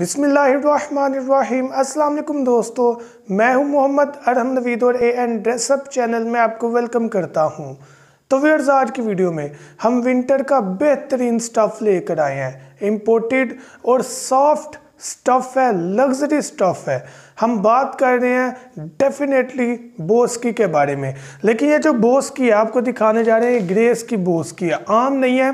बिसमीम् अल्लाम दोस्तों मैं हूं मोहम्मद अरहम नवीद और ए एन ड्रेसअप चैनल में आपको वेलकम करता हूं तो व्यर्स आज की वीडियो में हम विंटर का बेहतरीन स्टफ़ लेकर आए हैं इम्पोर्टेड और सॉफ्ट स्टफ़ है लग्जरी स्टफ़ है हम बात कर रहे हैं डेफिनेटली बोस्की के बारे में लेकिन ये जो बोस की है आपको दिखाने जा रहे हैं ग्रेस की बोस की है आम नहीं है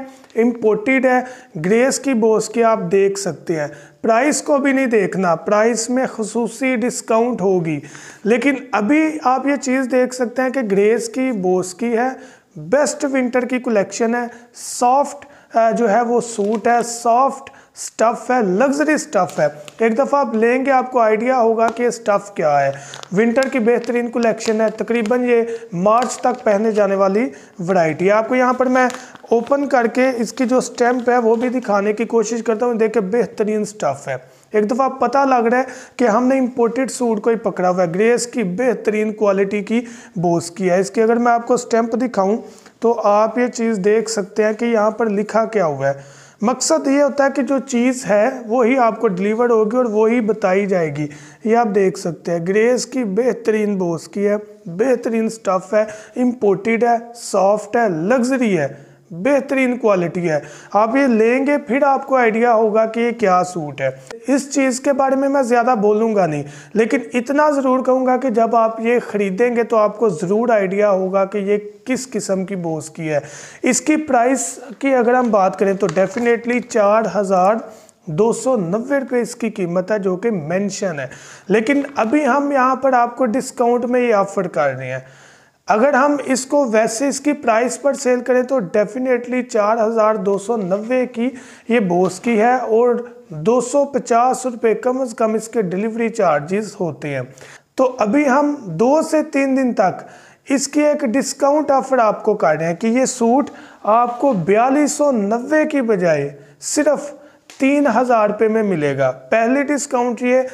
इम्पोर्टेड है ग्रेस की बोस की आप देख सकते हैं प्राइस को भी नहीं देखना प्राइस में खसूस डिस्काउंट होगी लेकिन अभी आप ये चीज़ देख सकते हैं कि ग्रेस की बोस की है बेस्ट विंटर की कलेक्शन है सॉफ्ट जो है वो सूट है सॉफ्ट स्टफ़ है लग्जरी स्टफ़ है एक दफ़ा आप लेंगे आपको आइडिया होगा कि स्टफ़ क्या है विंटर की बेहतरीन कलेक्शन है तकरीबन ये मार्च तक पहने जाने वाली वैरायटी है आपको यहाँ पर मैं ओपन करके इसकी जो स्टैम्प है वो भी दिखाने की कोशिश करता हूँ देखे बेहतरीन स्टफ़ है एक दफ़ा पता लग रहा है कि हमने इम्पोर्टेड सूट को ही पकड़ा हुआ है ग्रेस की बेहतरीन क्वालिटी की बोस की है इसकी अगर मैं आपको स्टैम्प दिखाऊँ तो आप ये चीज़ देख सकते हैं कि यहाँ पर लिखा क्या हुआ है मकसद ये होता है कि जो चीज़ है वो ही आपको डिलीवर्ड होगी और वो ही बताई जाएगी ये आप देख सकते हैं ग्रेस की बेहतरीन बोस की है बेहतरीन स्टफ़ है इम्पोर्टेड है सॉफ्ट है लग्जरी है बेहतरीन क्वालिटी है आप ये लेंगे फिर आपको आइडिया होगा कि ये क्या सूट है इस चीज़ के बारे में मैं ज़्यादा बोलूँगा नहीं लेकिन इतना ज़रूर कहूँगा कि जब आप ये ख़रीदेंगे तो आपको ज़रूर आइडिया होगा कि ये किस किस्म की बोस की है इसकी प्राइस की अगर हम बात करें तो डेफ़िनेटली चार हज़ार दो सौ नब्बे रुपये इसकी कीमत है जो कि मेंशन है लेकिन अभी हम यहाँ पर आपको डिस्काउंट में ये ऑफ़र कर रहे हैं अगर हम इसको वैसे इसकी प्राइस पर सेल करें तो डेफिनेटली 4,290 की ये बोस की है और 250 रुपए कम से कम इसके डिलीवरी चार्जेस होते हैं तो अभी हम दो से तीन दिन तक इसकी एक डिस्काउंट ऑफर आपको कर रहे हैं कि ये सूट आपको बयालीस की बजाय सिर्फ़ तीन हज़ार रुपये में मिलेगा पहली डिस्काउंट ये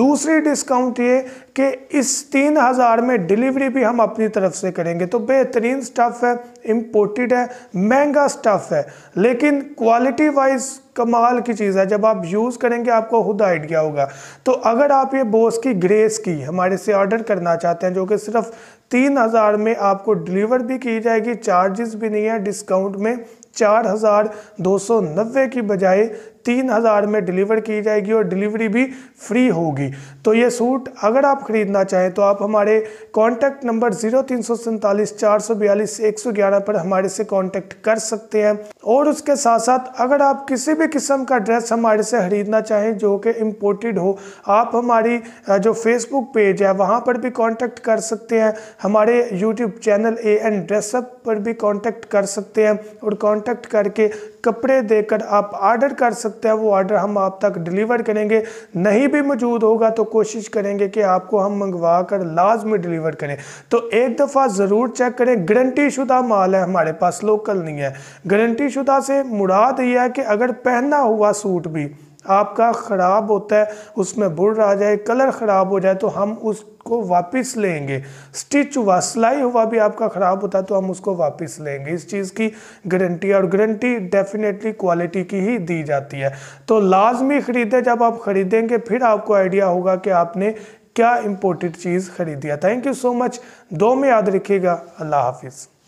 दूसरी डिस्काउंट ये कि इस तीन हज़ार में डिलीवरी भी हम अपनी तरफ से करेंगे तो बेहतरीन स्टफ़ है इम्पोर्टेड है महंगा स्टफ़ है लेकिन क्वालिटी वाइज कमाल की चीज़ है जब आप यूज़ करेंगे आपको खुद आइडिया होगा तो अगर आप ये बोस की ग्रेस की हमारे से ऑर्डर करना चाहते हैं जो कि सिर्फ तीन हज़ार में आपको डिलीवर भी की जाएगी चार्जेस भी नहीं है डिस्काउंट में चार हज़ार दो सौ नब्बे की बजाय तीन हज़ार में डिलीवर की जाएगी और डिलीवरी भी फ्री होगी तो ये सूट अगर आप ख़रीदना चाहें तो आप हमारे कॉन्टैक्ट नंबर ज़ीरो तीन सौ सैंतालीस चार सौ बयालीस एक सौ ग्यारह पर हमारे से कॉन्टैक्ट कर सकते हैं और उसके साथ साथ अगर आप किसी भी किस्म का ड्रेस हमारे से ख़रीदना चाहें जो कि इम्पोर्टेड हो आप हमारी जो फेसबुक पेज है वहाँ पर भी कांटेक्ट कर सकते हैं हमारे YouTube channel A N dress up पर भी कांटेक्ट कर सकते हैं और कांटेक्ट करके कपड़े देकर आप आर्डर कर सकते हैं वो आर्डर हम आप तक डिलीवर करेंगे नहीं भी मौजूद होगा तो कोशिश करेंगे कि आपको हम मंगवा कर लाजमी डिलीवर करें तो एक दफ़ा ज़रूर चेक करें गारंटी शुदा माल है हमारे पास लोकल नहीं है गारंटी शुदा से मुराद यह है कि अगर पहना हुआ सूट भी आपका ख़राब होता है उसमें बुर आ जाए कलर ख़राब हो जाए तो हम उसको वापस लेंगे स्टिच हुआ सिलाई हुआ भी आपका ख़राब होता है तो हम उसको वापस लेंगे इस चीज़ की गारंटी और गारंटी डेफिनेटली क्वालिटी की ही दी जाती है तो लाजमी ख़रीदें जब आप ख़रीदेंगे फिर आपको आइडिया होगा कि आपने क्या इम्पोर्टेड चीज़ ख़रीदी है थैंक यू सो मच दो में याद रखिएगा अल्लाह हाफिज़